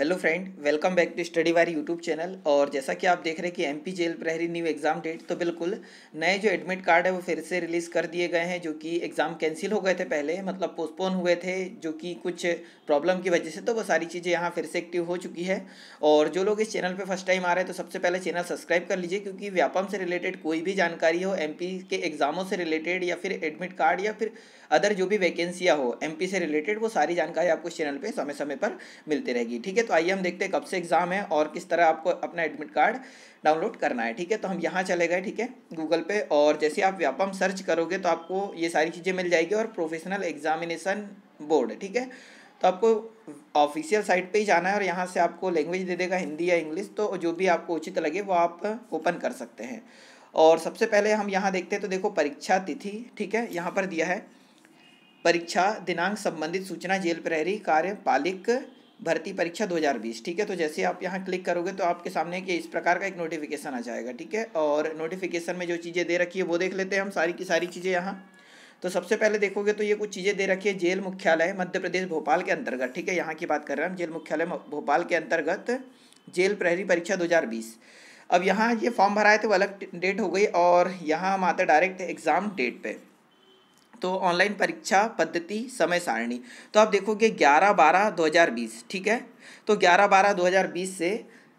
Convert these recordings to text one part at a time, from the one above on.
hello friend welcome back to study वारी YouTube channel और जैसा कि आप देख रहे हैं कि एमपी जेल प्रहरी न्यू एग्ज़ाम डेट तो बिल्कुल नए जो एडमिट कार्ड है वो फिर से रिलीज़ कर दिए गए हैं जो कि एग्ज़ाम कैंसिल हो गए थे पहले मतलब पोस्टपोन हुए थे जो कि कुछ प्रॉब्लम की वजह से तो वो सारी चीज़ें यहाँ फिर से एक्टिव हो चुकी है और जो लोग इस चैनल पर फर्स्ट टाइम आ रहे हैं तो सबसे पहले चैनल सब्सक्राइब कर लीजिए क्योंकि व्यापम से रिलेटेड कोई भी जानकारी हो एम के एग्ज़ामों से रिलेटेड या फिर एडमिट कार्ड या फिर अदर जो भी वैकेंसियाँ हो एम से रिलेटेड वो सारी जानकारी आपको इस चैनल पर समय समय पर मिलती रहेगी ठीक है तो आइए हम देखते हैं कब से एग्ज़ाम है और किस तरह आपको अपना एडमिट कार्ड डाउनलोड करना है ठीक है तो हम यहाँ चले गए ठीक है गूगल पे और जैसे आप व्यापम सर्च करोगे तो आपको ये सारी चीज़ें मिल जाएगी और प्रोफेशनल एग्जामिनेशन बोर्ड ठीक है तो आपको ऑफिशियल साइट पे ही जाना है और यहाँ से आपको लैंग्वेज दे देगा हिंदी या इंग्लिश तो जो भी आपको उचित लगे वो आप ओपन कर सकते हैं और सबसे पहले हम यहाँ देखते हैं तो देखो परीक्षा तिथि ठीक है यहाँ पर दिया है परीक्षा दिनांक संबंधित सूचना जेल प्रहरी कार्यपालिक भर्ती परीक्षा 2020 ठीक है तो जैसे आप यहाँ क्लिक करोगे तो आपके सामने कि इस प्रकार का एक नोटिफिकेशन आ जाएगा ठीक है और नोटिफिकेशन में जो चीज़ें दे रखी है वो देख लेते हैं हम सारी की सारी चीज़ें यहाँ तो सबसे पहले देखोगे तो ये कुछ चीज़ें दे रखी है जेल मुख्यालय मध्य प्रदेश भोपाल के अंतर्गत ठीक है यहाँ की बात कर रहे हैं हम जेल मुख्यालय भोपाल के अंतर्गत जेल प्रहरी परीक्षा 2020 अब यहाँ ये फॉर्म भराए थे वो अलग डेट हो गई और यहाँ हम आते डायरेक्ट एग्ज़ाम डेट पे तो ऑनलाइन परीक्षा पद्धति समय सारणी तो आप देखोगे ग्यारह बारह दो हज़ार बीस ठीक है तो ग्यारह बारह दो हज़ार बीस से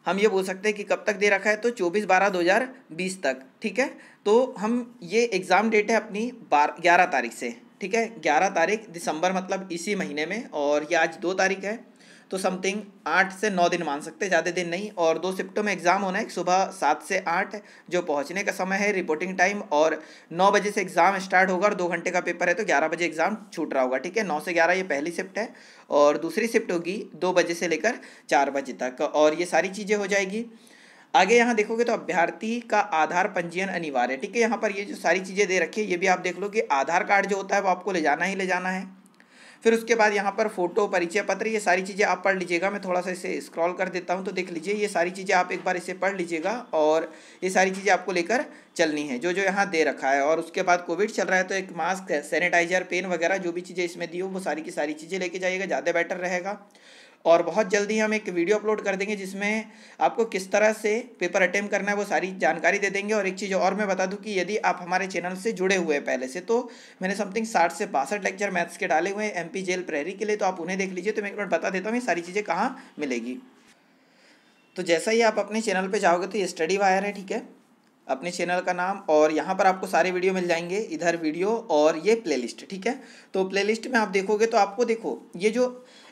हम ये बोल सकते हैं कि कब तक दे रखा है तो चौबीस बारह दो हज़ार बीस तक ठीक है तो हम ये एग्ज़ाम डेट है अपनी बार ग्यारह तारीख से ठीक है ग्यारह तारीख दिसंबर मतलब इसी महीने में और ये आज दो तारीख है तो समथिंग आठ से नौ दिन मान सकते हैं ज़्यादा दिन नहीं और दो शिफ्टों में एग्ज़ाम होना है सुबह सात से आठ जो पहुंचने का समय है रिपोर्टिंग टाइम और नौ बजे से एग्ज़ाम स्टार्ट होगा और दो घंटे का पेपर है तो ग्यारह बजे एग्ज़ाम छूट रहा होगा ठीक है नौ से ग्यारह ये पहली शिफ्ट है और दूसरी शिफ्ट होगी दो बजे से लेकर चार बजे तक और ये सारी चीज़ें हो जाएगी आगे यहाँ देखोगे तो अभ्यर्थी का आधार पंजीयन अनिवार्य है ठीक है यहाँ पर ये जो सारी चीज़ें दे रखी है ये भी आप देख लो कि आधार कार्ड जो होता है वो आपको ले जाना ही ले जाना है फिर उसके बाद यहाँ पर फोटो परिचय पत्र ये सारी चीज़ें आप पढ़ लीजिएगा मैं थोड़ा सा इसे स्क्रॉल कर देता हूँ तो देख लीजिए ये सारी चीज़ें आप एक बार इसे पढ़ लीजिएगा और ये सारी चीज़ें आपको लेकर चलनी है जो जो यहाँ दे रखा है और उसके बाद कोविड चल रहा है तो एक मास्क सैनिटाइजर पेन वगैरह जो भी चीज़ें इसमें दी हो वो सारी की सारी चीज़ें लेके जाइएगा ज़्यादा बेटर रहेगा और बहुत जल्दी हम एक वीडियो अपलोड कर देंगे जिसमें आपको किस तरह से पेपर अटैम्प्ट करना है वो सारी जानकारी दे देंगे और एक चीज़ और मैं बता दूं कि यदि आप हमारे चैनल से जुड़े हुए हैं पहले से तो मैंने समथिंग साठ से बासठ लेक्चर मैथ्स के डाले हुए हैं एम जेल प्रहरी के लिए तो आप उन्हें देख लीजिए तो मैं एक बार बता देता हूँ ये सारी चीज़ें कहाँ मिलेगी तो जैसा ही आप अपने चैनल पर जाओगे तो ये स्टडी वायर है ठीक है अपने चैनल का नाम और यहाँ पर आपको सारे वीडियो मिल जाएंगे इधर वीडियो और ये प्लेलिस्ट ठीक है तो प्लेलिस्ट में आप देखोगे तो आपको देखो ये जो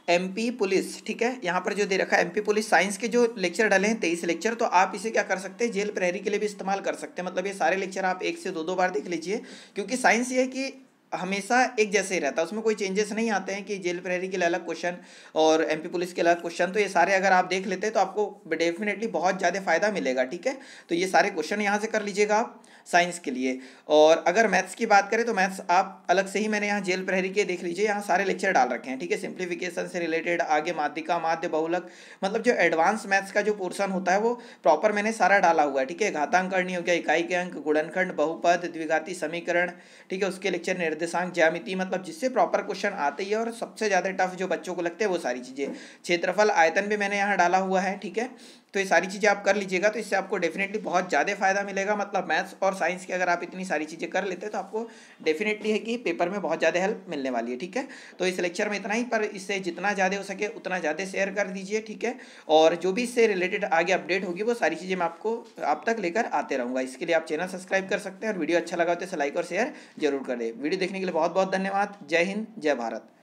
एमपी पुलिस ठीक है यहाँ पर जो दे रखा है एमपी पुलिस साइंस के जो लेक्चर डले हैं तेईस लेक्चर तो आप इसे क्या कर सकते हैं जेल प्रहरी के लिए भी इस्तेमाल कर सकते हैं मतलब ये सारे लेक्चर आप एक से दो दो बार देख लीजिए क्योंकि साइंस ये है कि हमेशा एक जैसे ही रहता है उसमें कोई चेंजेस नहीं आते हैं कि जेल प्रहरी के लिए अलग क्वेश्चन और पी पुलिस के अलग क्वेश्चन तो ये सारे अगर आप देख लेते हैं तो आपको डेफिनेटली बहुत ज़्यादा फायदा मिलेगा ठीक है तो ये सारे क्वेश्चन यहाँ से कर लीजिएगा आप साइंस के लिए और अगर मैथ्स की बात करें तो मैथ्स आप अलग से ही मैंने यहाँ जेल प्रहरी के देख लीजिए यहाँ सारे लेक्चर डाल रखे हैं ठीक है सिंप्लीफिकेशन से रिलेटेड आगे माध्यिका माध्य बहुलक मतलब जो एडवांस मैथ्स का जो पोर्सन होता है वो प्रॉपर मैंने सारा डाला हुआ है ठीक है घातांकर्णी हो गया इकाई के अंक गुणनखंड बहुपद द्विघाती समीकरण ठीक है उसके लेक्चर निर्देशांक ज्यामिति मतलब जिससे प्रॉपर क्वेश्चन आते ही और सबसे ज़्यादा टफ जो बच्चों को लगते हैं वो सारी चीज़ें क्षेत्रफल आयतन भी मैंने यहाँ डाला हुआ है ठीक है तो ये सारी चीज़ें आप कर लीजिएगा तो इससे आपको डेफिनेटली बहुत ज़्यादा फायदा मिलेगा मतलब मैथ्स और साइंस की अगर आप इतनी सारी चीज़ें कर लेते हैं तो आपको डेफिनेटली है कि पेपर में बहुत ज़्यादा हेल्प मिलने वाली है ठीक है तो इस लेक्चर में इतना ही पर इससे जितना ज़्यादा हो सके उतना ज़्यादा शेयर कर दीजिए ठीक है और जो भी इससे रिलेटेड आगे अपडेट होगी वो सारी चीज़ें मैं आपको आप तक लेकर आते रहूँगा इसके लिए आप चैनल सब्सक्राइब कर सकते हैं और वीडियो अच्छा लगा तो लाइक और शेयर जरूर कर दे वीडियो देखने के लिए बहुत बहुत धन्यवाद जय हिंद जय भारत